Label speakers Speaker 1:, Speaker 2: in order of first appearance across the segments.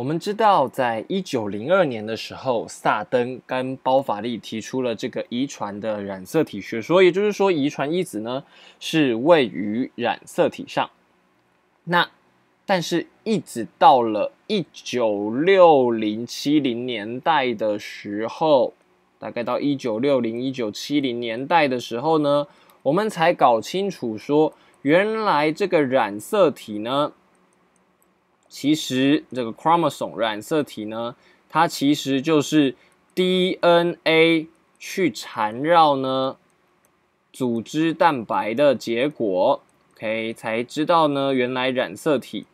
Speaker 1: 我们知道，在一九零二年的时候，萨登跟包法利提出了这个遗传的染色体学说，也就是说，遗传因子呢是位于染色体上。那但是，一直到了一九六零七零年代的时候，大概到一九六零一九七零年代的时候呢，我们才搞清楚说，原来这个染色体呢。其实这个 chromosome 染色体呢，它其实就是 DNA 去缠绕呢组织蛋白的结果。OK，才知道呢原来染色体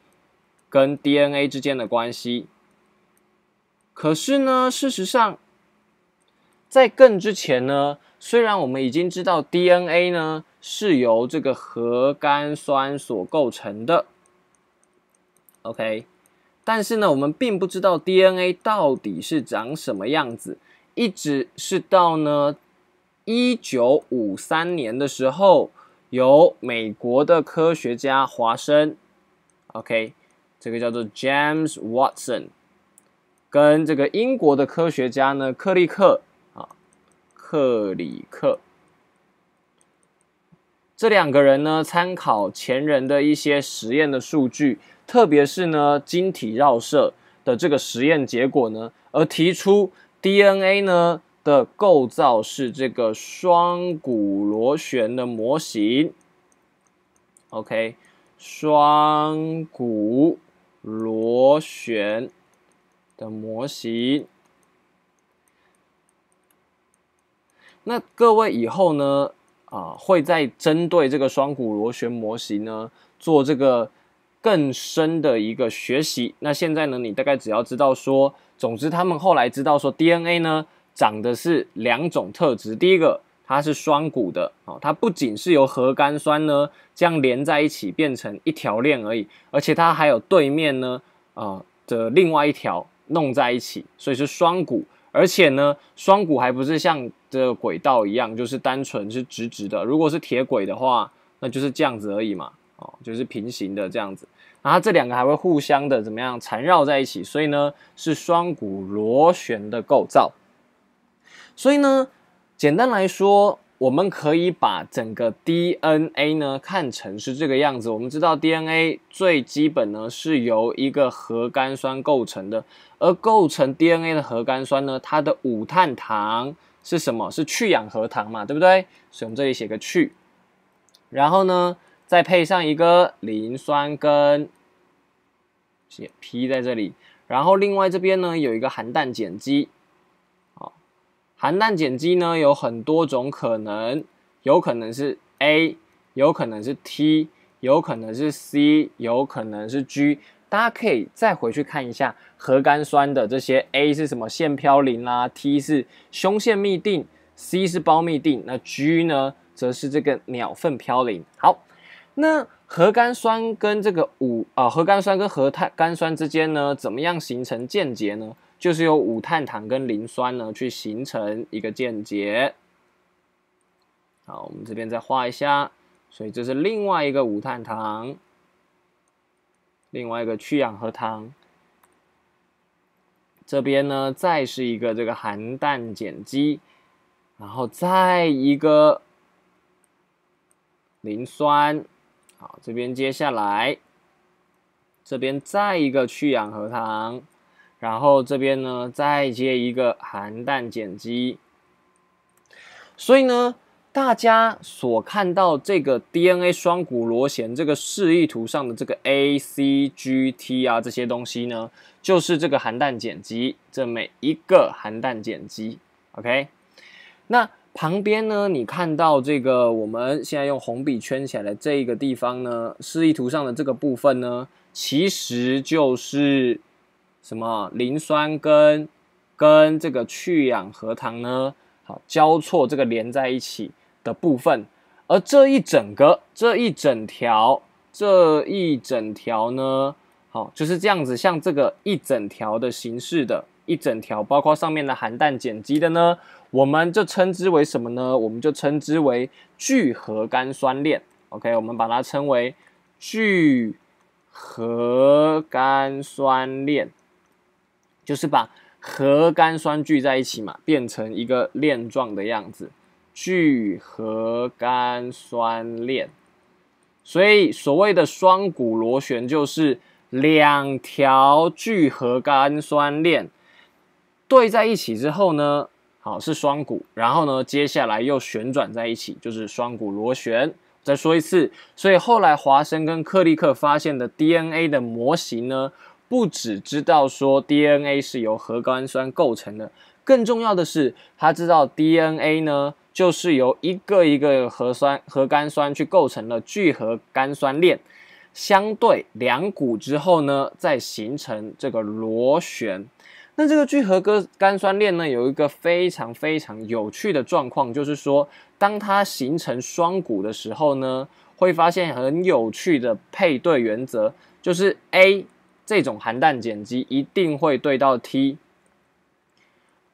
Speaker 1: 跟 DNA 之间的关系。可是呢，事实上在更之前呢，虽然我们已经知道 DNA 呢是由这个核苷酸所构成的。OK，但是呢，我们并不知道 DNA 到底是长什么样子，一直是到呢，一九五三年的时候，由美国的科学家华生，OK，这个叫做 James Watson，跟这个英国的科学家呢克利克啊，克里克。这两个人呢，参考前人的一些实验的数据，特别是呢晶体绕射的这个实验结果呢，而提出 DNA 呢的构造是这个双股螺旋的模型。OK，双股螺旋的模型。那各位以后呢？啊，会在针对这个双股螺旋模型呢做这个更深的一个学习。那现在呢，你大概只要知道说，总之他们后来知道说，DNA 呢长的是两种特质。第一个，它是双股的啊，它不仅是由核苷酸呢将连在一起变成一条链而已，而且它还有对面呢啊的另外一条弄在一起，所以是双股。而且呢，双股还不是像。这个轨道一样，就是单纯是直直的。如果是铁轨的话，那就是这样子而已嘛。哦，就是平行的这样子。然后这两个还会互相的怎么样缠绕在一起，所以呢是双股螺旋的构造。所以呢，简单来说，我们可以把整个 DNA 呢看成是这个样子。我们知道 DNA 最基本呢是由一个核苷酸构成的，而构成 DNA 的核苷酸呢，它的五碳糖。是什么？是去氧核糖嘛，对不对？所以，我们这里写个去，然后呢，再配上一个磷酸根，写 P 在这里。然后，另外这边呢，有一个含氮碱基，啊，含氮碱基呢有很多种可能，有可能是 A，有可能是 T，有可能是 C，有可能是 G。大家可以再回去看一下核苷酸的这些 A 是什么腺嘌呤啦，T 是胸腺嘧啶，C 是胞嘧啶，那 G 呢，则是这个鸟粪嘌呤。好，那核苷酸跟这个五啊核苷酸跟核碳苷酸之间呢，怎么样形成间接呢？就是由五碳糖跟磷酸呢去形成一个间接。好，我们这边再画一下，所以这是另外一个五碳糖。另外一个去氧核糖，这边呢再是一个这个含氮碱基，然后再一个磷酸。好，这边接下来，这边再一个去氧核糖，然后这边呢再接一个含氮碱基。所以呢。大家所看到这个 DNA 双股螺旋这个示意图上的这个 A C G T 啊这些东西呢，就是这个含氮碱基，这每一个含氮碱基。OK，那旁边呢，你看到这个我们现在用红笔圈起来的这个地方呢，示意图上的这个部分呢，其实就是什么磷酸根跟这个去氧核糖呢，好交错这个连在一起。的部分，而这一整个、这一整条、这一整条呢，好就是这样子，像这个一整条的形式的一整条，包括上面的含氮碱基的呢，我们就称之为什么呢？我们就称之为聚合苷酸链。OK，我们把它称为聚合苷酸链，就是把核苷酸聚在一起嘛，变成一个链状的样子。聚合苷酸链，所以所谓的双股螺旋就是两条聚合苷酸链对在一起之后呢，好是双股，然后呢，接下来又旋转在一起，就是双股螺旋。再说一次，所以后来华生跟克利克发现的 DNA 的模型呢，不只知道说 DNA 是由核苷酸构成的，更重要的是他知道 DNA 呢。就是由一个一个核酸核苷酸去构成了聚合苷酸链，相对两股之后呢，再形成这个螺旋。那这个聚合苷苷酸链呢，有一个非常非常有趣的状况，就是说，当它形成双股的时候呢，会发现很有趣的配对原则，就是 A 这种含氮碱基一定会对到 T。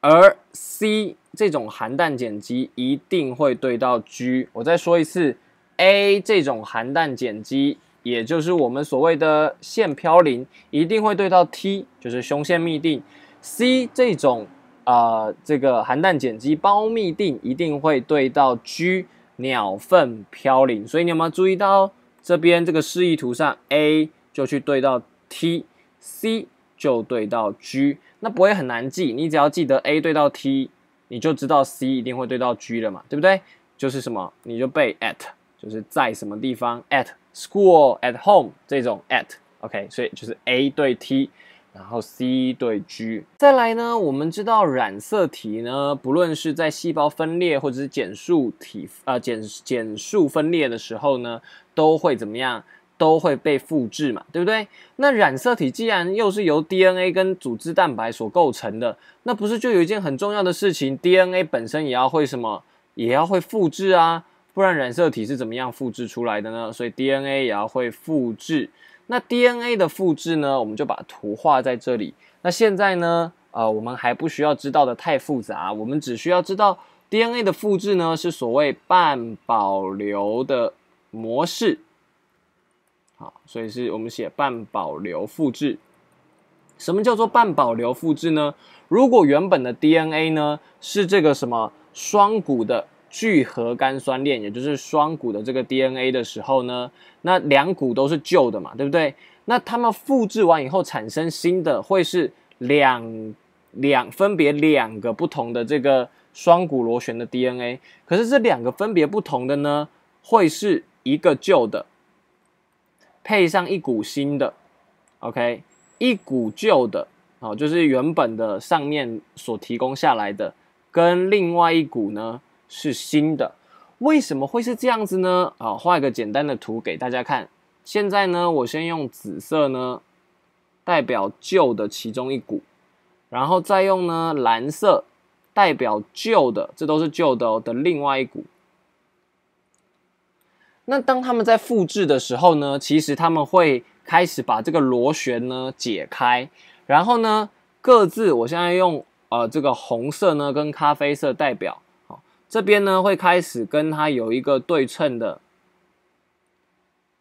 Speaker 1: 而 C 这种含氮碱基一定会对到 G，我再说一次，A 这种含氮碱基，也就是我们所谓的腺嘌呤，一定会对到 T，就是胸腺嘧啶。C 这种，呃，这个含氮碱基胞嘧啶一定会对到 G，鸟粪嘌呤。所以你有没有注意到这边这个示意图上，A 就去对到 T，C。就对到 G，那不会很难记，你只要记得 A 对到 T，你就知道 C 一定会对到 G 了嘛，对不对？就是什么，你就背 at，就是在什么地方 at school at home 这种 at，OK，所以就是 A 对 T，然后 C 对 G。再来呢，我们知道染色体呢，不论是在细胞分裂或者是减数体啊减减数分裂的时候呢，都会怎么样？都会被复制嘛，对不对？那染色体既然又是由 DNA 跟组织蛋白所构成的，那不是就有一件很重要的事情，DNA 本身也要会什么，也要会复制啊，不然染色体是怎么样复制出来的呢？所以 DNA 也要会复制。那 DNA 的复制呢，我们就把图画在这里。那现在呢，呃，我们还不需要知道的太复杂，我们只需要知道 DNA 的复制呢是所谓半保留的模式。好，所以是我们写半保留复制。什么叫做半保留复制呢？如果原本的 DNA 呢是这个什么双股的聚合苷酸链，也就是双股的这个 DNA 的时候呢，那两股都是旧的嘛，对不对？那它们复制完以后产生新的，会是两两分别两个不同的这个双股螺旋的 DNA。可是这两个分别不同的呢，会是一个旧的。配上一股新的，OK，一股旧的，好，就是原本的上面所提供下来的，跟另外一股呢是新的，为什么会是这样子呢？啊，画一个简单的图给大家看。现在呢，我先用紫色呢代表旧的其中一股，然后再用呢蓝色代表旧的，这都是旧的哦的另外一股。那当他们在复制的时候呢，其实他们会开始把这个螺旋呢解开，然后呢，各自，我现在用呃这个红色呢跟咖啡色代表，好，这边呢会开始跟它有一个对称的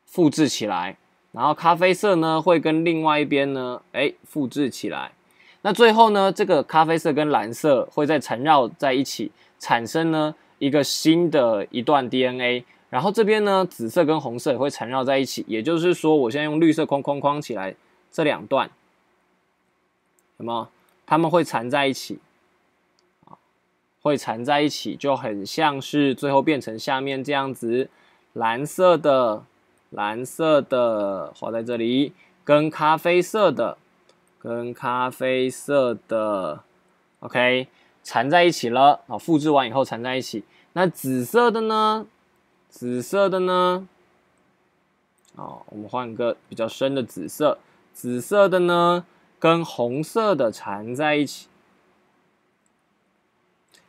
Speaker 1: 复制起来，然后咖啡色呢会跟另外一边呢，哎，复制起来，那最后呢，这个咖啡色跟蓝色会在缠绕在一起，产生呢一个新的一段 DNA。然后这边呢，紫色跟红色也会缠绕在一起，也就是说，我现在用绿色框框框起来这两段，什么？他们会缠在一起，啊，会缠在一起，就很像是最后变成下面这样子，蓝色的蓝色的画在这里，跟咖啡色的跟咖啡色的，OK，缠在一起了，啊，复制完以后缠在一起，那紫色的呢？紫色的呢？哦，我们换个比较深的紫色。紫色的呢，跟红色的缠在一起。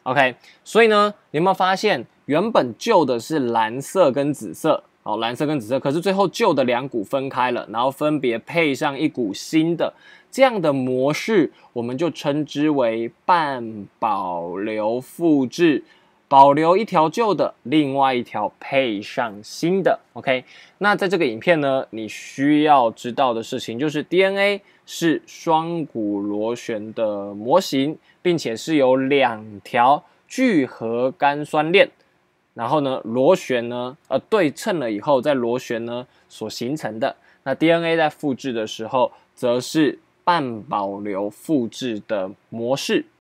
Speaker 1: OK，所以呢，你有没有发现，原本旧的是蓝色跟紫色，哦，蓝色跟紫色，可是最后旧的两股分开了，然后分别配上一股新的，这样的模式，我们就称之为半保留复制。保留一条旧的，另外一条配上新的。OK，那在这个影片呢，你需要知道的事情就是 DNA 是双股螺旋的模型，并且是有两条聚合苷酸链。然后呢，螺旋呢，呃，对称了以后，在螺旋呢所形成的那 DNA 在复制的时候，则是半保留复制的模式。